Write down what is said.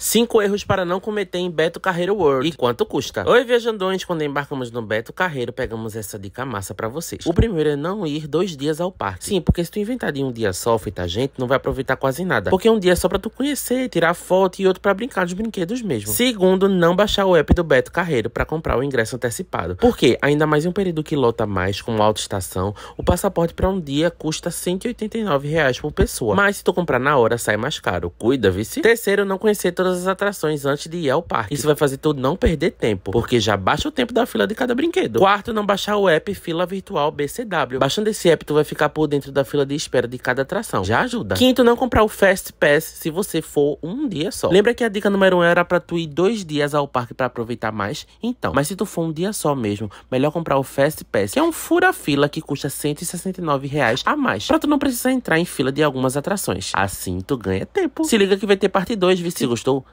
5 erros para não cometer em Beto Carreiro World. E quanto custa? Oi, viajandões! Quando embarcamos no Beto Carreiro, pegamos essa dica massa para vocês. O primeiro é não ir dois dias ao parque. Sim, porque se tu inventar de um dia só, feita gente, não vai aproveitar quase nada. Porque um dia é só pra tu conhecer, tirar foto e outro para brincar dos brinquedos mesmo. Segundo, não baixar o app do Beto Carreiro para comprar o ingresso antecipado. Porque, ainda mais em um período que lota mais, com alta estação, o passaporte para um dia custa R$ 189 reais por pessoa. Mas se tu comprar na hora, sai mais caro. Cuida, vice. Terceiro, não conhecer todas todas as atrações antes de ir ao parque. Isso vai fazer tu não perder tempo, porque já baixa o tempo da fila de cada brinquedo. Quarto, não baixar o app Fila Virtual BCW. Baixando esse app, tu vai ficar por dentro da fila de espera de cada atração. Já ajuda. Quinto, não comprar o Fast Pass se você for um dia só. Lembra que a dica número um era pra tu ir dois dias ao parque para aproveitar mais? Então, mas se tu for um dia só mesmo, melhor comprar o Fast Pass, que é um fura-fila que custa 169 reais a mais, pra tu não precisar entrar em fila de algumas atrações. Assim, tu ganha tempo. Se liga que vai ter parte 2, Se gostou,